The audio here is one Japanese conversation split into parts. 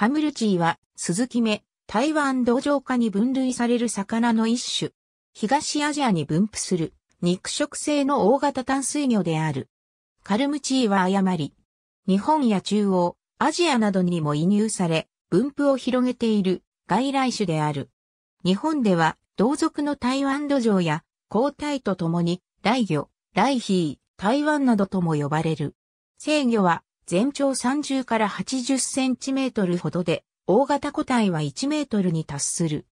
カムルチーは、スズキ目、台湾土壌化に分類される魚の一種。東アジアに分布する、肉食性の大型淡水魚である。カルムチーは誤り。日本や中央、アジアなどにも移入され、分布を広げている外来種である。日本では、同族の台湾土壌や、抗体とともに、雷魚、雷ー、台湾などとも呼ばれる。制魚は、全長30から80センチメートルほどで、大型個体は1メートルに達する。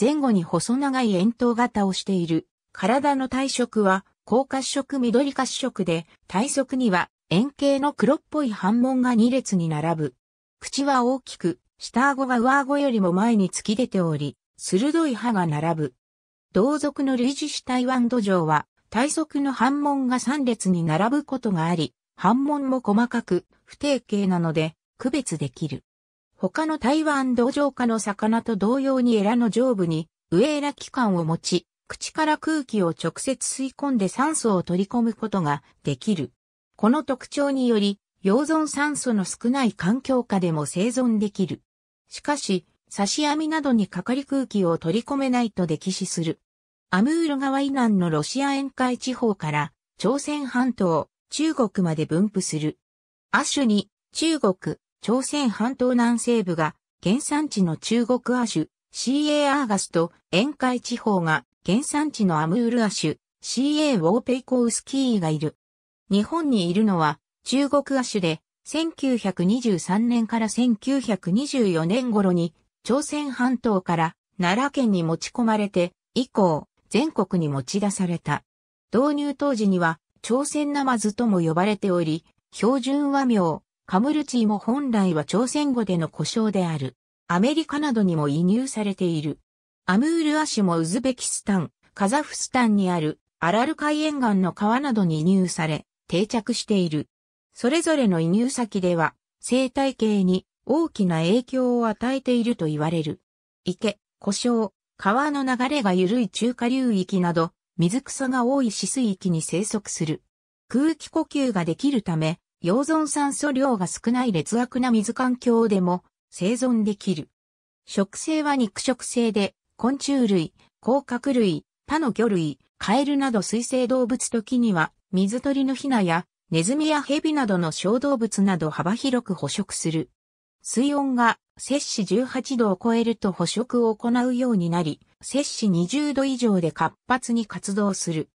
前後に細長い円筒型をしている。体の体色は、高褐色緑褐色で、体側には円形の黒っぽい反紋が2列に並ぶ。口は大きく、下顎が上顎よりも前に突き出ており、鋭い歯が並ぶ。同族の類似種台湾土壌は、体側の反紋が3列に並ぶことがあり、反紋も細かく、不定形なので区別できる。他の台湾土壌化の魚と同様にエラの上部に上エラ器官を持ち、口から空気を直接吸い込んで酸素を取り込むことができる。この特徴により、溶存酸素の少ない環境下でも生存できる。しかし、刺し網などにかかり空気を取り込めないと溺死する。アムール川以南のロシア沿海地方から朝鮮半島、中国まで分布する。亜種に中国、朝鮮半島南西部が原産地の中国亜種 CA アーガスと沿海地方が原産地のアムール亜種 CA ウォーペイコウスキーがいる。日本にいるのは中国亜種で1923年から1924年頃に朝鮮半島から奈良県に持ち込まれて以降全国に持ち出された。導入当時には朝鮮ナマズとも呼ばれており、標準和名、カムルチーも本来は朝鮮語での故障である。アメリカなどにも移入されている。アムールアシもウズベキスタン、カザフスタンにあるアラル海沿岸の川などに移入され、定着している。それぞれの移入先では、生態系に大きな影響を与えていると言われる。池、故障、川の流れが緩い中華流域など、水草が多い止水域に生息する。空気呼吸ができるため、溶存酸素量が少ない劣悪な水環境でも生存できる。食性は肉食性で、昆虫類、甲殻類、他の魚類、カエルなど水生動物時には、水鳥のヒナや、ネズミやヘビなどの小動物など幅広く捕食する。水温が摂氏18度を超えると捕食を行うようになり、摂氏20度以上で活発に活動する。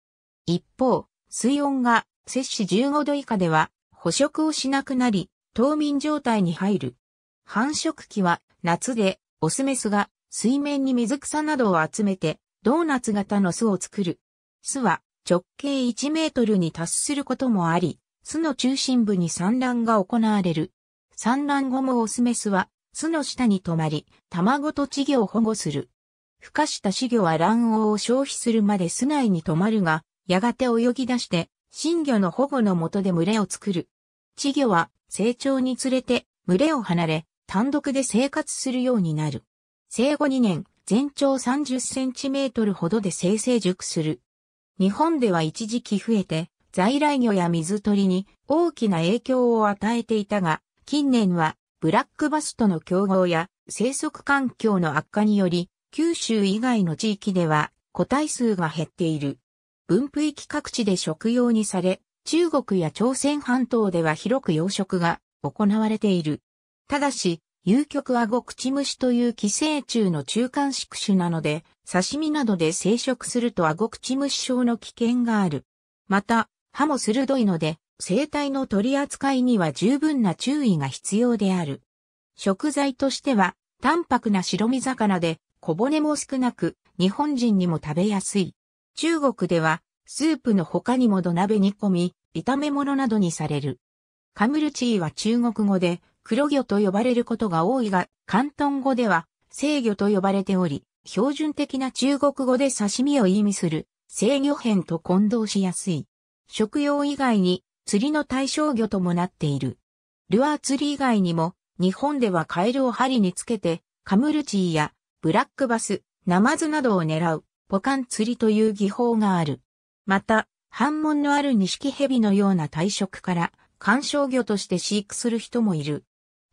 一方、水温が摂氏15度以下では捕食をしなくなり、冬眠状態に入る。繁殖期は夏で、オスメスが水面に水草などを集めて、ドーナツ型の巣を作る。巣は直径1メートルに達することもあり、巣の中心部に産卵が行われる。産卵後もオスメスは巣の下に止まり、卵と稚魚を保護する。孵化した稚魚は卵黄を消費するまで巣内に止まるが、やがて泳ぎ出して、新魚の保護のもとで群れを作る。稚魚は成長につれて群れを離れ、単独で生活するようになる。生後2年、全長30センチメートルほどで生成熟する。日本では一時期増えて、在来魚や水鳥に大きな影響を与えていたが、近年はブラックバスとの競合や生息環境の悪化により、九州以外の地域では個体数が減っている。分布域各地で食用にされ、中国や朝鮮半島では広く養殖が行われている。ただし、有極はゴクチムシという寄生虫の中間宿主なので、刺身などで生殖するとアゴクチムシ症の危険がある。また、歯も鋭いので、生体の取り扱いには十分な注意が必要である。食材としては、淡白な白身魚で、小骨も少なく、日本人にも食べやすい。中国では、スープの他にも土鍋煮込み、炒め物などにされる。カムルチーは中国語で黒魚と呼ばれることが多いが、関東語では制魚と呼ばれており、標準的な中国語で刺身を意味する制魚編と混同しやすい。食用以外に釣りの対象魚ともなっている。ルアー釣り以外にも、日本ではカエルを針につけて、カムルチーやブラックバス、ナマズなどを狙う、ポカン釣りという技法がある。また、反紋のある錦蛇のような体色から、観賞魚として飼育する人もいる。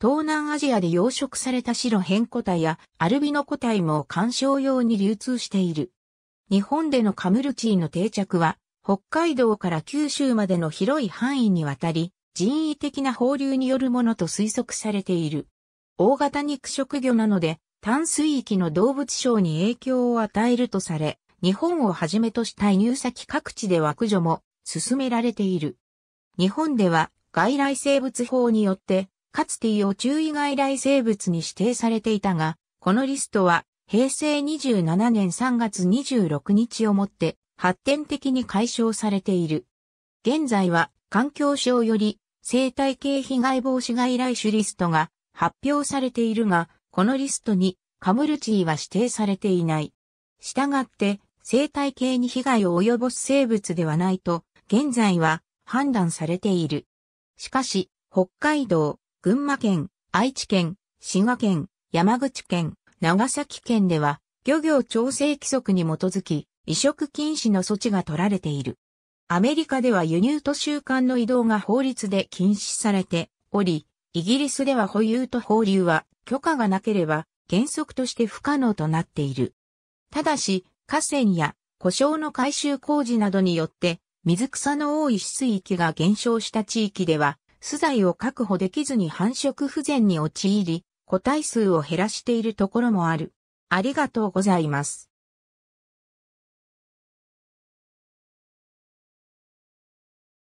東南アジアで養殖された白ヘン個体やアルビノ個体も観賞用に流通している。日本でのカムルチーの定着は、北海道から九州までの広い範囲にわたり、人為的な放流によるものと推測されている。大型肉食魚なので、淡水域の動物相に影響を与えるとされ、日本をはじめとした入先各地では駆除も進められている。日本では外来生物法によって、かつて要注意外来生物に指定されていたが、このリストは平成27年3月26日をもって発展的に解消されている。現在は環境省より生態系被害防止外来種リストが発表されているが、このリストにカムルチーは指定されていない。したがって生態系に被害を及ぼす生物ではないと、現在は判断されている。しかし、北海道、群馬県、愛知県、滋賀県、山口県、長崎県では、漁業調整規則に基づき、移植禁止の措置が取られている。アメリカでは輸入と習慣の移動が法律で禁止されており、イギリスでは保有と放流は許可がなければ原則として不可能となっている。ただし、河川や故障の改修工事などによって水草の多い水域が減少した地域では、素材を確保できずに繁殖不全に陥り、個体数を減らしているところもある。ありがとうございます。